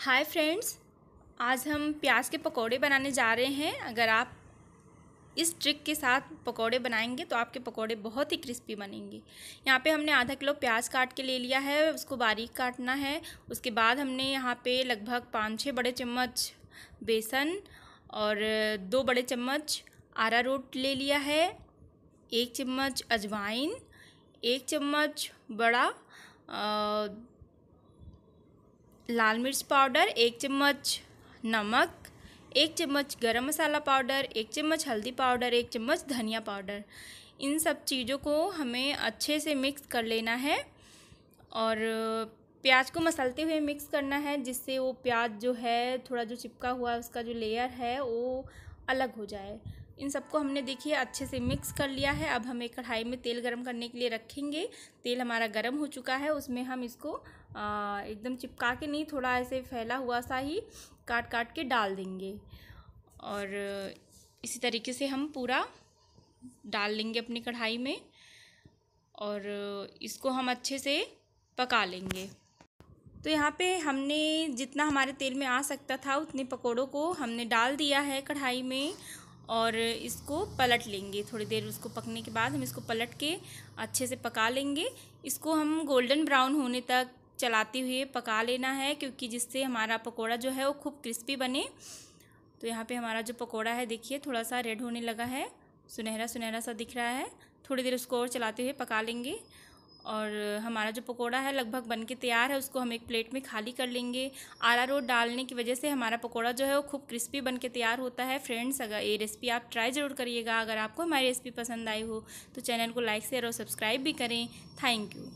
hi friends आज हम प्याज के पकोड़े बनाने जा रहे हैं अगर आप इस ट्रिक के साथ पकोड़े बनाएंगे तो आपके पकोड़े बहुत ही क्रिस्पी बनेंगे यहाँ पे हमने आधा किलो प्याज काट के ले लिया है उसको बारीक काटना है उसके बाद हमने यहाँ पे लगभग पाँच छः बड़े चम्मच बेसन और दो बड़े चम्मच आरा रोट ले लिया है एक चम्मच अजवाइन एक चम्मच बड़ा आ, लाल मिर्च पाउडर एक चम्मच नमक एक चम्मच गरम मसाला पाउडर एक चम्मच हल्दी पाउडर एक चम्मच धनिया पाउडर इन सब चीज़ों को हमें अच्छे से मिक्स कर लेना है और प्याज को मसलते हुए मिक्स करना है जिससे वो प्याज जो है थोड़ा जो चिपका हुआ है उसका जो लेयर है वो अलग हो जाए इन सबको हमने देखिए अच्छे से मिक्स कर लिया है अब हम एक कढ़ाई में तेल गरम करने के लिए रखेंगे तेल हमारा गरम हो चुका है उसमें हम इसको एकदम चिपका के नहीं थोड़ा ऐसे फैला हुआ सा ही काट काट के डाल देंगे और इसी तरीके से हम पूरा डाल लेंगे अपनी कढ़ाई में और इसको हम अच्छे से पका लेंगे तो यहाँ पे हमने जितना हमारे तेल में आ सकता था उतने पकौड़ों को हमने डाल दिया है कढ़ाई में और इसको पलट लेंगे थोड़ी देर उसको पकने के बाद हम इसको पलट के अच्छे से पका लेंगे इसको हम गोल्डन ब्राउन होने तक चलाते हुए पका लेना है क्योंकि जिससे हमारा पकोड़ा जो है वो खूब क्रिस्पी बने तो यहाँ पे हमारा जो पकोड़ा है देखिए थोड़ा सा रेड होने लगा है सुनहरा सुनहरा सा दिख रहा है थोड़ी देर उसको और चलाते हुए पका लेंगे और हमारा जो पकोड़ा है लगभग बन के तैयार है उसको हम एक प्लेट में खाली कर लेंगे आरा रोट डालने की वजह से हमारा पकोड़ा जो है वो खूब क्रिस्पी बन के तैयार होता है फ्रेंड्स अगर ये रेसिपी आप ट्राई ज़रूर करिएगा अगर आपको हमारी रेसिपी पसंद आई हो तो चैनल को लाइक शेयर और सब्सक्राइब भी करें थैंक यू